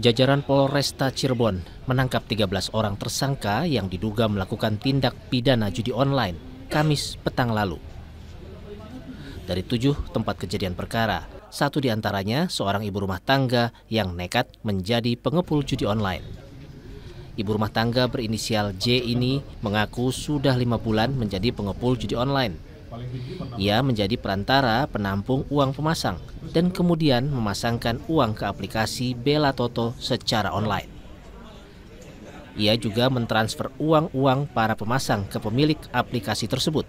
Jajaran Polresta Cirebon menangkap 13 orang tersangka yang diduga melakukan tindak pidana judi online Kamis petang lalu. Dari tujuh tempat kejadian perkara, satu di antaranya seorang ibu rumah tangga yang nekat menjadi pengepul judi online. Ibu rumah tangga berinisial J ini mengaku sudah lima bulan menjadi pengepul judi online. Ia menjadi perantara penampung uang pemasang dan kemudian memasangkan uang ke aplikasi Bela Toto secara online. Ia juga mentransfer uang-uang para pemasang ke pemilik aplikasi tersebut.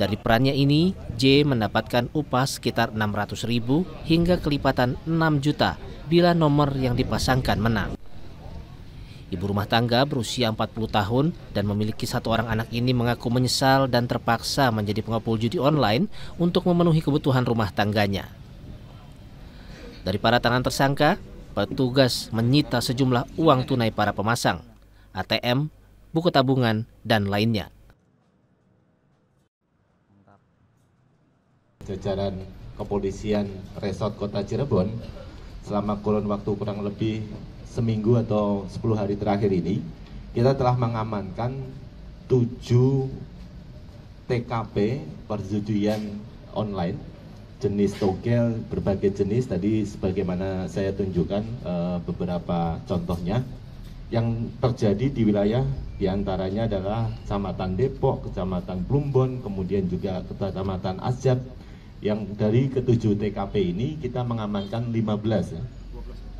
Dari perannya ini, J mendapatkan upah sekitar 600 ribu hingga kelipatan 6 juta bila nomor yang dipasangkan menang. Ibu rumah tangga berusia 40 tahun dan memiliki satu orang anak ini mengaku menyesal dan terpaksa menjadi pengepul judi online untuk memenuhi kebutuhan rumah tangganya. Dari para tangan tersangka, petugas menyita sejumlah uang tunai para pemasang, ATM, buku tabungan, dan lainnya. Jajaran Kepolisian Resort Kota Cirebon selama kurun waktu kurang lebih seminggu atau 10 hari terakhir ini kita telah mengamankan 7 TKP perjudian online jenis togel berbagai jenis tadi sebagaimana saya tunjukkan e, beberapa contohnya yang terjadi di wilayah diantaranya adalah Kecamatan Depok, Kecamatan Plumbon, kemudian juga Kecamatan Asjab yang dari ketujuh TKP ini kita mengamankan 15 ya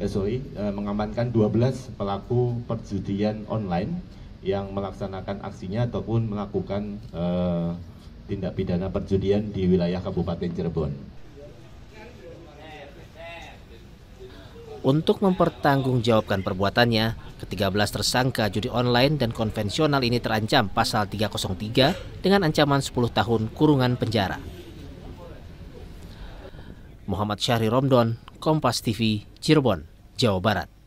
SOI sorry, eh, mengamankan 12 pelaku perjudian online yang melaksanakan aksinya ataupun melakukan e, tindak pidana perjudian di wilayah Kabupaten Cirebon. Untuk mempertanggungjawabkan perbuatannya, ke-13 tersangka judi online dan konvensional ini terancam pasal 303 dengan ancaman 10 tahun kurungan penjara. Muhammad Syahri Romdon, Kompas TV, Cirebon. Jawa Barat.